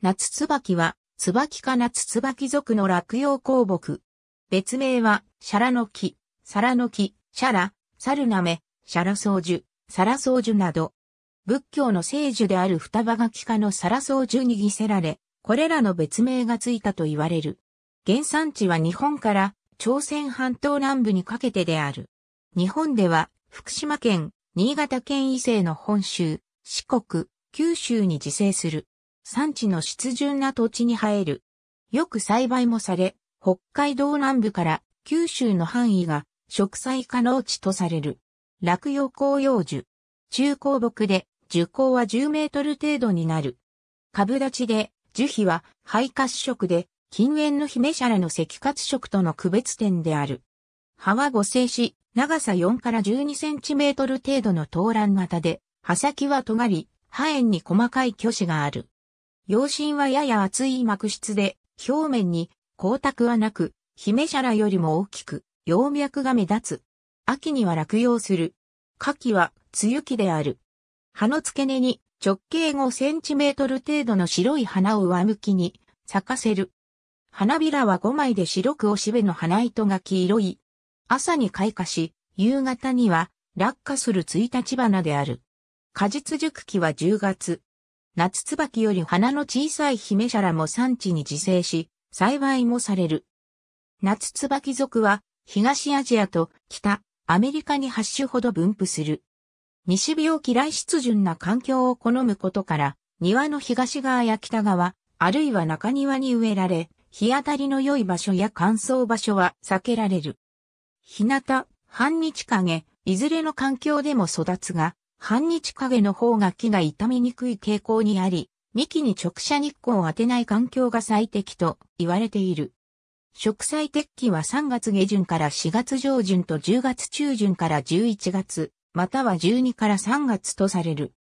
夏椿は、椿か夏椿族の落葉鉱木。別名は、シャラの木、サラの木、シャラ、サルナメ、シャラソウジュ、サラソウジュなど。仏教の聖樹である双葉垣科のサラソウジュに着せられ、これらの別名がついたと言われる。原産地は日本から朝鮮半島南部にかけてである。日本では、福島県、新潟県以西の本州、四国、九州に自生する。産地の湿潤な土地に生える。よく栽培もされ、北海道南部から九州の範囲が植栽可能地とされる。落葉紅葉樹。中高木で樹高は10メートル程度になる。株立ちで樹皮は肺褐色で近縁の姫シャラの赤褐色との区別点である。葉は五星し、長さ4から12センチメートル程度の頭卵型で、葉先は尖り、葉縁に細かい巨子がある。陽心はやや厚い膜質で、表面に光沢はなく、姫シャラよりも大きく、葉脈が目立つ。秋には落葉する。夏季は梅雨季である。葉の付け根に直径5センチメートル程度の白い花を上向きに咲かせる。花びらは5枚で白くおしべの花糸が黄色い。朝に開花し、夕方には落花する1日花である。果実熟期は10月、夏椿より花の小さい姫シャラも産地に自生し、栽培もされる。夏椿族は、東アジアと北、アメリカに8種ほど分布する。西日を嫌い湿潤な環境を好むことから、庭の東側や北側、あるいは中庭に植えられ、日当たりの良い場所や乾燥場所は避けられる。日向、半日陰、いずれの環境でも育つが、半日影の方が木が傷みにくい傾向にあり、幹に直射日光を当てない環境が最適と言われている。植栽適期は3月下旬から4月上旬と10月中旬から11月、または12から3月とされる。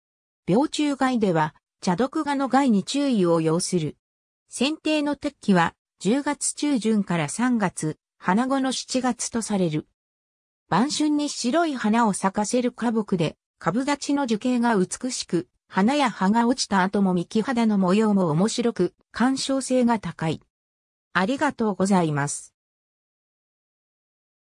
病虫害では、茶毒画の害に注意を要する。剪定の適期は10月中旬から3月、花後の7月とされる。晩春に白い花を咲かせる花木で、株立ちの樹形が美しく、花や葉が落ちた後も幹肌の模様も面白く、干渉性が高い。ありがとうございます。